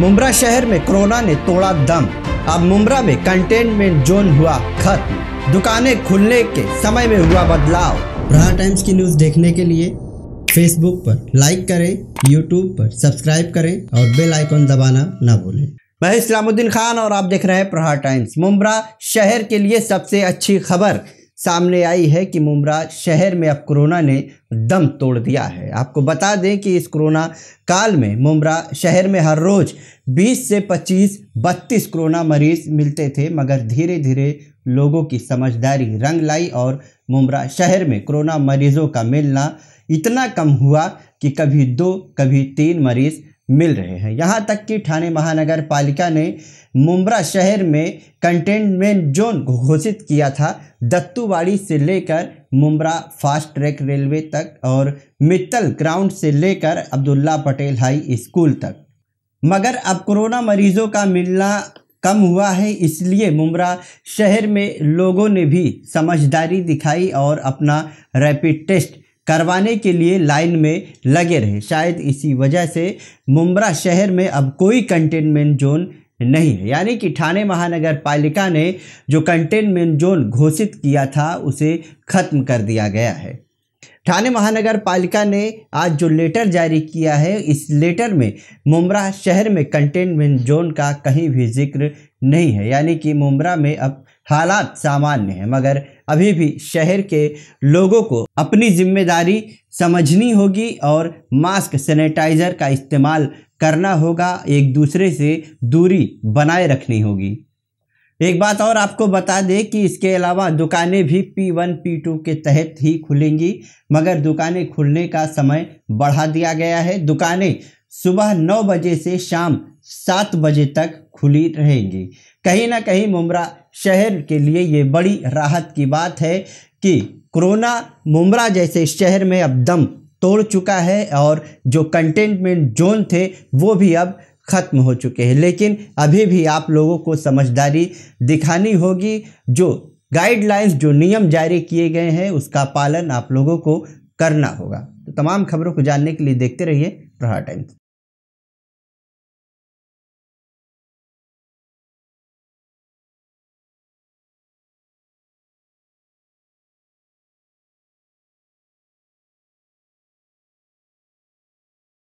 मुमरा शहर में कोरोना ने तोड़ा दम अब मुमरा में कंटेनमेंट जोन हुआ खत्म दुकानें खुलने के समय में हुआ बदलाव प्रहार टाइम्स की न्यूज देखने के लिए फेसबुक पर लाइक करें यूट्यूब पर सब्सक्राइब करें और बेल आइकन दबाना ना भूलें मैं इस्लामुद्दीन खान और आप देख रहे हैं प्रहार टाइम्स मुमरा शहर के लिए सबसे अच्छी खबर सामने आई है कि मुमरा शहर में अब कोरोना ने दम तोड़ दिया है आपको बता दें कि इस कोरोना काल में मुमरा शहर में हर रोज़ 20 से 25 32 कोरोना मरीज़ मिलते थे मगर धीरे धीरे लोगों की समझदारी रंग लाई और मुमरा शहर में कोरोना मरीज़ों का मिलना इतना कम हुआ कि कभी दो कभी तीन मरीज़ मिल रहे हैं यहाँ तक कि ठाणे महानगर पालिका ने मुम्बरा शहर में कंटेनमेंट जोन घोषित किया था दत्तूवाड़ी से लेकर मुम्बरा फास्ट ट्रैक रेलवे तक और मित्तल ग्राउंड से लेकर अब्दुल्ला पटेल हाई स्कूल तक मगर अब कोरोना मरीजों का मिलना कम हुआ है इसलिए मुमरा शहर में लोगों ने भी समझदारी दिखाई और अपना रैपिड टेस्ट करवाने के लिए लाइन में लगे रहे शायद इसी वजह से मुम्बरा शहर में अब कोई कंटेनमेंट जोन नहीं है यानी कि ठाणे महानगर पालिका ने जो कंटेनमेंट जोन घोषित किया था उसे ख़त्म कर दिया गया है थाने महानगर पालिका ने आज जो लेटर जारी किया है इस लेटर में मुमरा शहर में कंटेनमेंट जोन का कहीं भी जिक्र नहीं है यानी कि मुमरा में अब हालात सामान्य हैं मगर अभी भी शहर के लोगों को अपनी जिम्मेदारी समझनी होगी और मास्क सैनिटाइज़र का इस्तेमाल करना होगा एक दूसरे से दूरी बनाए रखनी होगी एक बात और आपको बता दें कि इसके अलावा दुकानें भी पी वन पी टू के तहत ही खुलेंगी मगर दुकानें खुलने का समय बढ़ा दिया गया है दुकानें सुबह नौ बजे से शाम सात बजे तक खुली रहेंगी कहीं ना कहीं मुमरा शहर के लिए ये बड़ी राहत की बात है कि कोरोना मुमरा जैसे शहर में अब दम तोड़ चुका है और जो कंटेनमेंट जोन थे वो भी अब ख़त्म हो चुके हैं लेकिन अभी भी आप लोगों को समझदारी दिखानी होगी जो गाइडलाइंस जो नियम जारी किए गए हैं उसका पालन आप लोगों को करना होगा तो तमाम खबरों को जानने के लिए देखते रहिए प्रहार टाइम्स